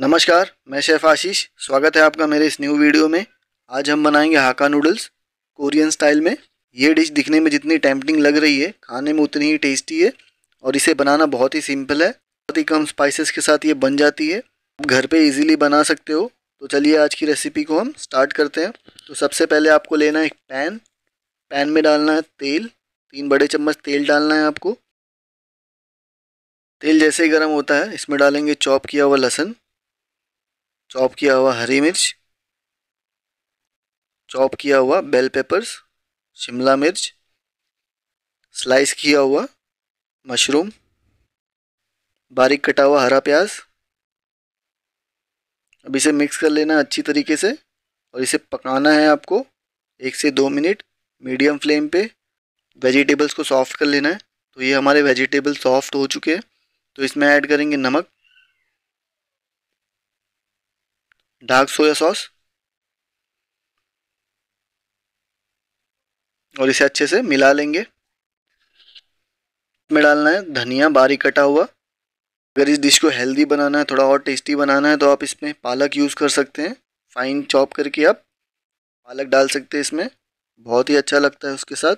नमस्कार मैं शेफ़ आशीष स्वागत है आपका मेरे इस न्यू वीडियो में आज हम बनाएंगे हाका नूडल्स कोरियन स्टाइल में ये डिश दिखने में जितनी टेम्पटिंग लग रही है खाने में उतनी ही टेस्टी है और इसे बनाना बहुत ही सिंपल है बहुत ही कम स्पाइसेस के साथ ये बन जाती है आप घर पे इजीली बना सकते हो तो चलिए आज की रेसिपी को हम स्टार्ट करते हैं तो सबसे पहले आपको लेना है एक पैन पैन में डालना है तेल तीन बड़े चम्मच तेल डालना है आपको तेल जैसे ही गर्म होता है इसमें डालेंगे चॉप किया हुआ लहसन चॉप किया हुआ हरी मिर्च चॉप किया हुआ बेल पेपर्स शिमला मिर्च स्लाइस किया हुआ मशरूम बारीक कटा हुआ हरा प्याज अब इसे मिक्स कर लेना अच्छी तरीके से और इसे पकाना है आपको एक से दो मिनट मीडियम फ्लेम पे वेजिटेबल्स को सॉफ्ट कर लेना है तो ये हमारे वेजिटेबल सॉफ्ट हो चुके हैं तो इसमें ऐड करेंगे नमक डार्क सोया सॉस और इसे अच्छे से मिला लेंगे में डालना है धनिया बारीक कटा हुआ अगर इस डिश को हेल्दी बनाना है थोड़ा और टेस्टी बनाना है तो आप इसमें पालक यूज़ कर सकते हैं फाइन चॉप करके आप पालक डाल सकते हैं इसमें बहुत ही अच्छा लगता है उसके साथ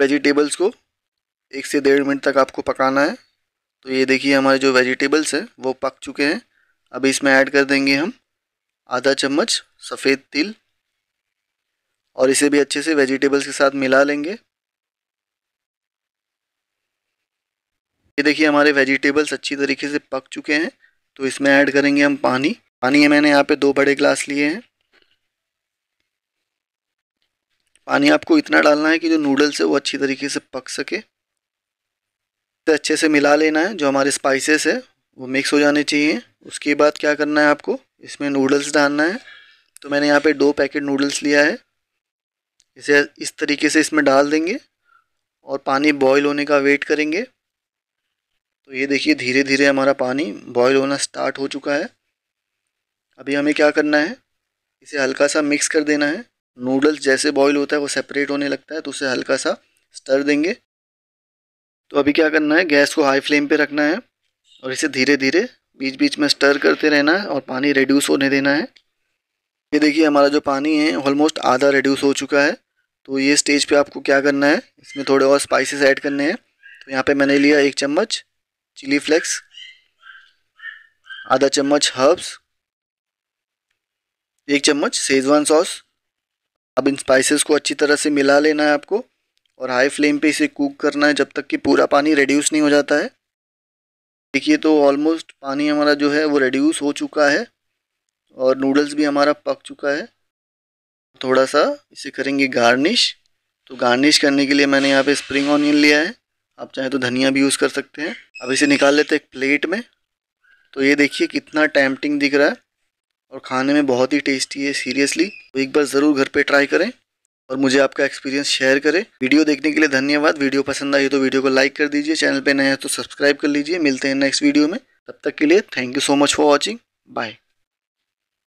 वेजिटेबल्स को एक से डेढ़ मिनट तक आपको पकाना है तो ये देखिए हमारे जो वेजिटेबल्स हैं वो पक चुके हैं अभी इसमें ऐड कर देंगे हम आधा चम्मच सफ़ेद तिल और इसे भी अच्छे से वेजिटेबल्स के साथ मिला लेंगे ये देखिए हमारे वेजिटेबल्स अच्छी तरीके से पक चुके हैं तो इसमें ऐड करेंगे हम पानी पानी मैंने यहाँ पे दो बड़े ग्लास लिए हैं पानी आपको इतना डालना है कि जो नूडल्स है वो अच्छी तरीके से पक सके तो अच्छे से मिला लेना है जो हमारे स्पाइसेस है वो मिक्स हो जाने चाहिए उसके बाद क्या करना है आपको इसमें नूडल्स डालना है तो मैंने यहाँ पे दो पैकेट नूडल्स लिया है इसे इस तरीके से इसमें डाल देंगे और पानी बॉईल होने का वेट करेंगे तो ये देखिए धीरे धीरे हमारा पानी बॉईल होना स्टार्ट हो चुका है अभी हमें क्या करना है इसे हल्का सा मिक्स कर देना है नूडल्स जैसे बॉईल होता है वो सेपरेट होने लगता है तो उसे हल्का सा स्टर देंगे तो अभी क्या करना है गैस को हाई फ्लेम पर रखना है और इसे धीरे धीरे बीच बीच में स्टर करते रहना है और पानी रिड्यूस होने देना है ये देखिए हमारा जो पानी है ऑलमोस्ट आधा रिड्यूस हो चुका है तो ये स्टेज पे आपको क्या करना है इसमें थोड़े और स्पाइसेस ऐड करने हैं तो यहाँ पे मैंने लिया एक चम्मच चिली फ्लेक्स आधा चम्मच हर्ब्स एक चम्मच सेजवान सॉस अब इन स्पाइसेस को अच्छी तरह से मिला लेना है आपको और हाई फ्लेम पे इसे कुक करना है जब तक कि पूरा पानी रिड्यूस नहीं हो जाता है देखिए तो ऑलमोस्ट पानी हमारा जो है वो रेड्यूस हो चुका है और नूडल्स भी हमारा पक चुका है थोड़ा सा इसे करेंगे गार्निश तो गार्निश करने के लिए मैंने यहाँ पे स्प्रिंग ऑनियन लिया है आप चाहे तो धनिया भी यूज़ कर सकते हैं अब इसे निकाल लेते हैं एक प्लेट में तो ये देखिए कितना टैम्पटिंग दिख रहा है और खाने में बहुत ही टेस्टी है सीरियसली तो एक बार ज़रूर घर पर ट्राई करें और मुझे आपका एक्सपीरियंस शेयर करें वीडियो देखने के लिए धन्यवाद वीडियो पसंद आई तो वीडियो को लाइक कर दीजिए चैनल पर नए हैं तो सब्सक्राइब कर लीजिए मिलते हैं नेक्स्ट वीडियो में तब तक के लिए thank you so much for watching bye